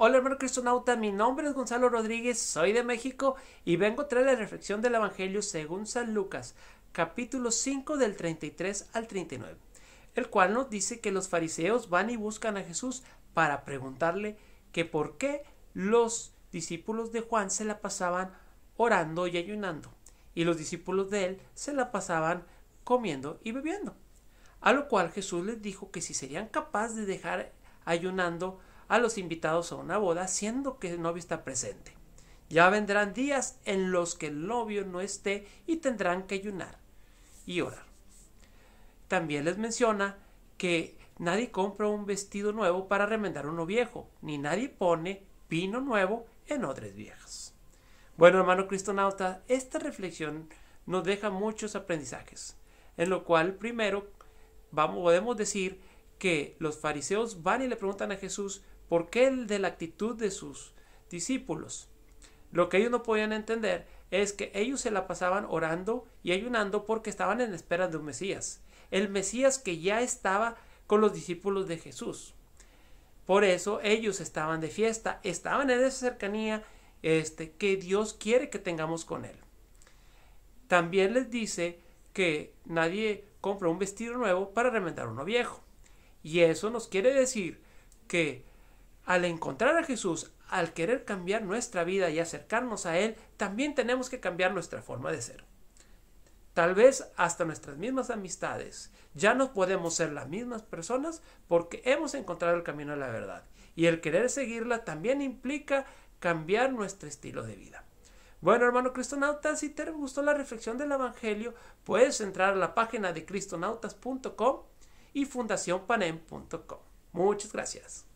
Hola hermano Cristonauta, mi nombre es Gonzalo Rodríguez, soy de México y vengo a traer la reflexión del Evangelio según San Lucas, capítulo 5 del 33 al 39, el cual nos dice que los fariseos van y buscan a Jesús para preguntarle que por qué los discípulos de Juan se la pasaban orando y ayunando, y los discípulos de él se la pasaban comiendo y bebiendo. A lo cual Jesús les dijo que si serían capaces de dejar ayunando a los invitados a una boda siendo que el novio está presente. Ya vendrán días en los que el novio no esté y tendrán que ayunar y orar. También les menciona que nadie compra un vestido nuevo para remendar uno viejo, ni nadie pone vino nuevo en otras viejas. Bueno, hermano cristonauta, esta reflexión nos deja muchos aprendizajes, en lo cual primero vamos, podemos decir que los fariseos van y le preguntan a Jesús ¿Por qué de la actitud de sus discípulos? Lo que ellos no podían entender es que ellos se la pasaban orando y ayunando porque estaban en espera de un Mesías, el Mesías que ya estaba con los discípulos de Jesús. Por eso ellos estaban de fiesta, estaban en esa cercanía este, que Dios quiere que tengamos con Él. También les dice que nadie compra un vestido nuevo para remendar uno viejo. Y eso nos quiere decir que al encontrar a Jesús, al querer cambiar nuestra vida y acercarnos a Él, también tenemos que cambiar nuestra forma de ser. Tal vez hasta nuestras mismas amistades. Ya no podemos ser las mismas personas porque hemos encontrado el camino a la verdad. Y el querer seguirla también implica cambiar nuestro estilo de vida. Bueno, hermano Cristonautas, si te gustó la reflexión del Evangelio, puedes entrar a la página de cristonautas.com y fundacionpanem.com. Muchas gracias.